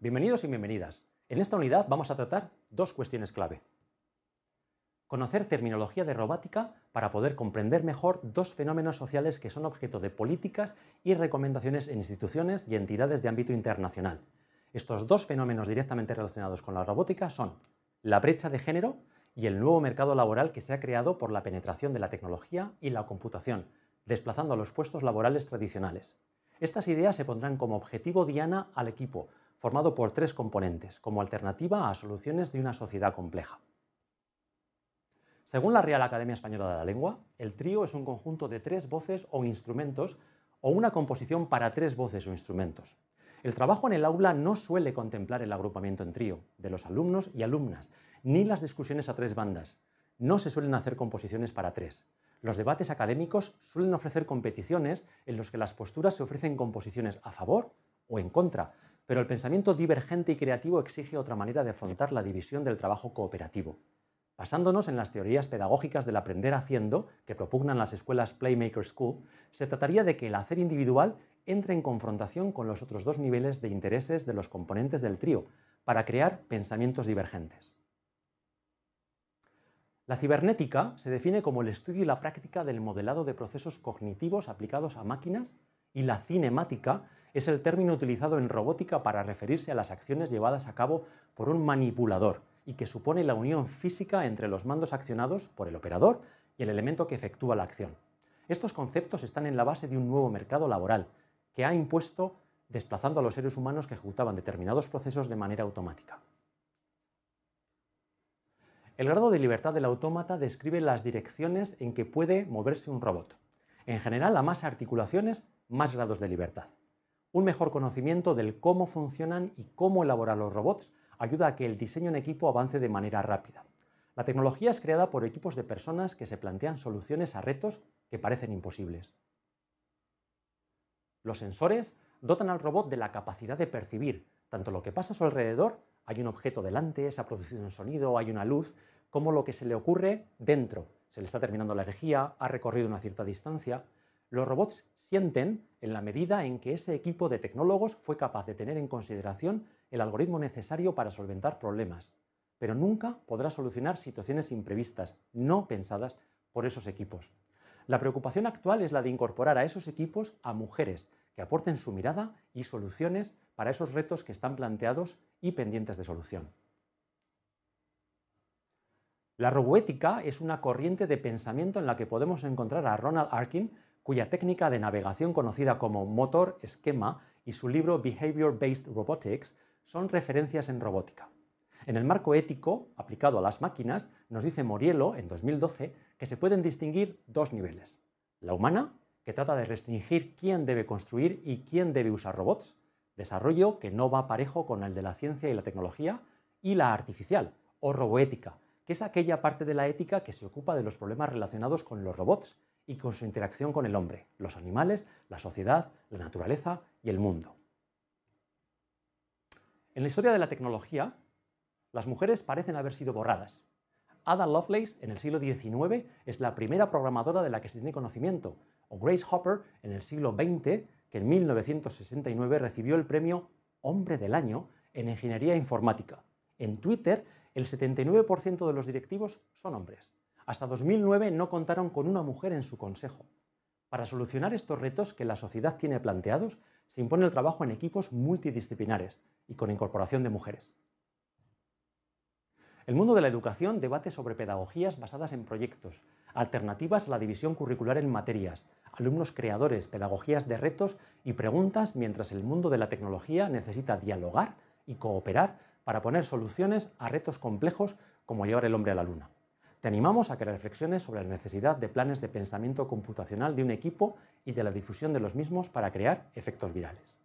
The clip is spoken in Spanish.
Bienvenidos y bienvenidas. En esta unidad vamos a tratar dos cuestiones clave. Conocer terminología de robótica para poder comprender mejor dos fenómenos sociales que son objeto de políticas y recomendaciones en instituciones y entidades de ámbito internacional. Estos dos fenómenos directamente relacionados con la robótica son la brecha de género y el nuevo mercado laboral que se ha creado por la penetración de la tecnología y la computación, desplazando a los puestos laborales tradicionales. Estas ideas se pondrán como objetivo diana al equipo formado por tres componentes, como alternativa a soluciones de una sociedad compleja. Según la Real Academia Española de la Lengua, el trío es un conjunto de tres voces o instrumentos o una composición para tres voces o instrumentos. El trabajo en el aula no suele contemplar el agrupamiento en trío de los alumnos y alumnas, ni las discusiones a tres bandas. No se suelen hacer composiciones para tres. Los debates académicos suelen ofrecer competiciones en los que las posturas se ofrecen composiciones a favor o en contra, pero el pensamiento divergente y creativo exige otra manera de afrontar la división del trabajo cooperativo, Basándonos en las teorías pedagógicas del aprender haciendo que propugnan las escuelas Playmaker School, se trataría de que el hacer individual entre en confrontación con los otros dos niveles de intereses de los componentes del trío para crear pensamientos divergentes. La cibernética se define como el estudio y la práctica del modelado de procesos cognitivos aplicados a máquinas y la cinemática es el término utilizado en robótica para referirse a las acciones llevadas a cabo por un manipulador y que supone la unión física entre los mandos accionados por el operador y el elemento que efectúa la acción. Estos conceptos están en la base de un nuevo mercado laboral que ha impuesto desplazando a los seres humanos que ejecutaban determinados procesos de manera automática. El grado de libertad del autómata describe las direcciones en que puede moverse un robot. En general, a más articulaciones, más grados de libertad. Un mejor conocimiento del cómo funcionan y cómo elaborar los robots ayuda a que el diseño en equipo avance de manera rápida. La tecnología es creada por equipos de personas que se plantean soluciones a retos que parecen imposibles. Los sensores dotan al robot de la capacidad de percibir tanto lo que pasa a su alrededor, hay un objeto delante, se ha producido un sonido, hay una luz, como lo que se le ocurre dentro. Se le está terminando la energía, ha recorrido una cierta distancia, los robots sienten en la medida en que ese equipo de tecnólogos fue capaz de tener en consideración el algoritmo necesario para solventar problemas, pero nunca podrá solucionar situaciones imprevistas, no pensadas por esos equipos. La preocupación actual es la de incorporar a esos equipos a mujeres que aporten su mirada y soluciones para esos retos que están planteados y pendientes de solución. La roboética es una corriente de pensamiento en la que podemos encontrar a Ronald Arkin, cuya técnica de navegación conocida como motor esquema y su libro Behavior Based Robotics son referencias en robótica. En el marco ético aplicado a las máquinas, nos dice Morielo en 2012 que se pueden distinguir dos niveles. La humana, que trata de restringir quién debe construir y quién debe usar robots, desarrollo que no va parejo con el de la ciencia y la tecnología, y la artificial, o roboética, que es aquella parte de la ética que se ocupa de los problemas relacionados con los robots y con su interacción con el hombre, los animales, la sociedad, la naturaleza y el mundo. En la historia de la tecnología, las mujeres parecen haber sido borradas. Ada Lovelace, en el siglo XIX, es la primera programadora de la que se tiene conocimiento, o Grace Hopper, en el siglo XX, que en 1969 recibió el premio Hombre del Año en Ingeniería Informática. En Twitter, el 79% de los directivos son hombres. Hasta 2009 no contaron con una mujer en su consejo. Para solucionar estos retos que la sociedad tiene planteados, se impone el trabajo en equipos multidisciplinares y con incorporación de mujeres. El mundo de la educación debate sobre pedagogías basadas en proyectos, alternativas a la división curricular en materias, alumnos creadores, pedagogías de retos y preguntas, mientras el mundo de la tecnología necesita dialogar y cooperar para poner soluciones a retos complejos como llevar el hombre a la luna. Te animamos a que reflexiones sobre la necesidad de planes de pensamiento computacional de un equipo y de la difusión de los mismos para crear efectos virales.